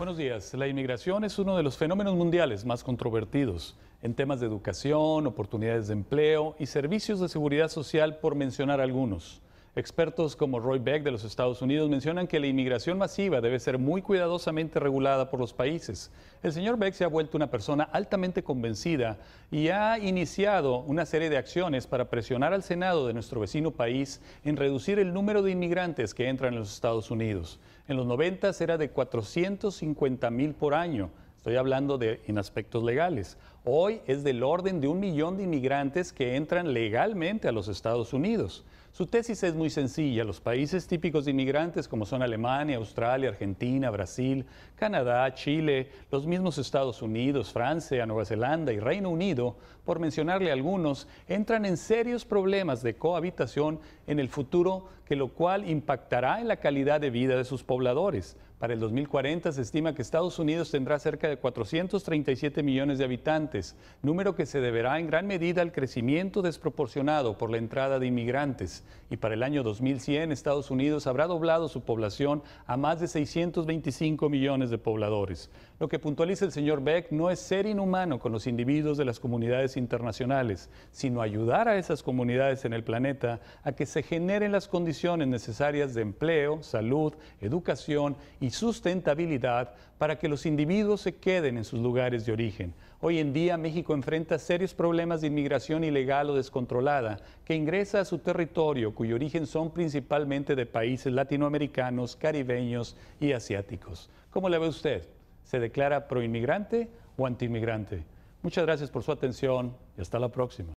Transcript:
Buenos días. La inmigración es uno de los fenómenos mundiales más controvertidos en temas de educación, oportunidades de empleo y servicios de seguridad social, por mencionar algunos. Expertos como Roy Beck de los Estados Unidos mencionan que la inmigración masiva debe ser muy cuidadosamente regulada por los países. El señor Beck se ha vuelto una persona altamente convencida y ha iniciado una serie de acciones para presionar al Senado de nuestro vecino país en reducir el número de inmigrantes que entran en los Estados Unidos. En los 90 era de 450 mil por año Estoy hablando de, en aspectos legales. Hoy es del orden de un millón de inmigrantes que entran legalmente a los Estados Unidos. Su tesis es muy sencilla. Los países típicos de inmigrantes como son Alemania, Australia, Argentina, Brasil, Canadá, Chile, los mismos Estados Unidos, Francia, Nueva Zelanda y Reino Unido, por mencionarle algunos, entran en serios problemas de cohabitación en el futuro, que lo cual impactará en la calidad de vida de sus pobladores. Para el 2040 se estima que Estados Unidos tendrá cerca de 437 millones de habitantes, número que se deberá en gran medida al crecimiento desproporcionado por la entrada de inmigrantes. Y para el año 2100 Estados Unidos habrá doblado su población a más de 625 millones de pobladores. Lo que puntualiza el señor Beck no es ser inhumano con los individuos de las comunidades internacionales, sino ayudar a esas comunidades en el planeta a que se generen las condiciones necesarias de empleo, salud, educación y sustentabilidad para que los individuos se queden en sus lugares de origen. Hoy en día México enfrenta serios problemas de inmigración ilegal o descontrolada que ingresa a su territorio cuyo origen son principalmente de países latinoamericanos, caribeños y asiáticos. ¿Cómo le ve usted? ¿Se declara proinmigrante o antiinmigrante? Muchas gracias por su atención y hasta la próxima.